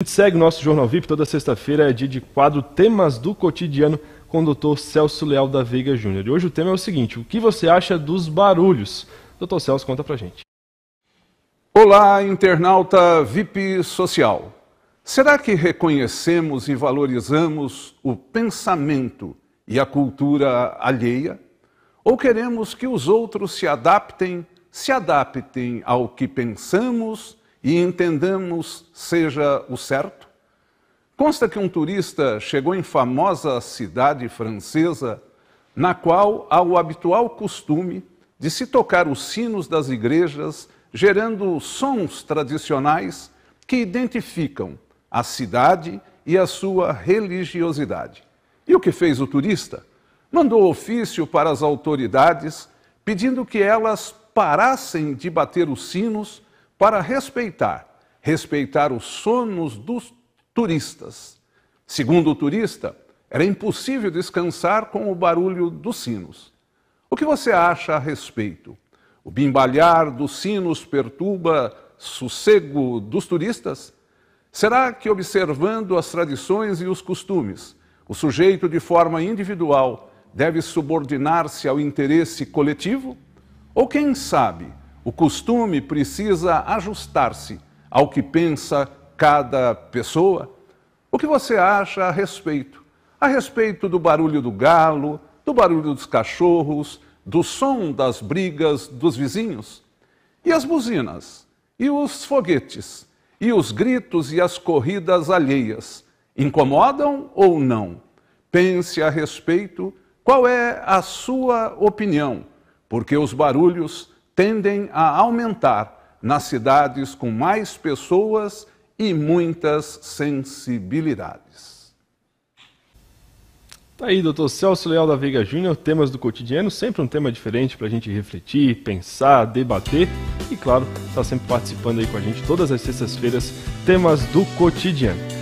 A gente segue o nosso Jornal VIP, toda sexta-feira é dia de quadro Temas do Cotidiano com o doutor Celso Leal da Veiga Júnior. E hoje o tema é o seguinte, o que você acha dos barulhos? doutor Celso, conta pra gente. Olá, internauta VIP Social. Será que reconhecemos e valorizamos o pensamento e a cultura alheia? Ou queremos que os outros se adaptem, se adaptem ao que pensamos e entendamos seja o certo? Consta que um turista chegou em famosa cidade francesa, na qual há o habitual costume de se tocar os sinos das igrejas, gerando sons tradicionais que identificam a cidade e a sua religiosidade. E o que fez o turista? Mandou ofício para as autoridades pedindo que elas parassem de bater os sinos para respeitar, respeitar os sonos dos turistas. Segundo o turista, era impossível descansar com o barulho dos sinos. O que você acha a respeito? O bimbalhar dos sinos perturba sossego dos turistas? Será que observando as tradições e os costumes, o sujeito de forma individual deve subordinar-se ao interesse coletivo? Ou quem sabe, o costume precisa ajustar-se ao que pensa cada pessoa. O que você acha a respeito? A respeito do barulho do galo, do barulho dos cachorros, do som das brigas dos vizinhos? E as buzinas? E os foguetes? E os gritos e as corridas alheias? Incomodam ou não? Pense a respeito, qual é a sua opinião? Porque os barulhos tendem a aumentar nas cidades com mais pessoas e muitas sensibilidades. Tá aí, doutor Celso Leal da Veiga Júnior, temas do cotidiano, sempre um tema diferente para a gente refletir, pensar, debater e, claro, está sempre participando aí com a gente todas as sextas-feiras, temas do cotidiano.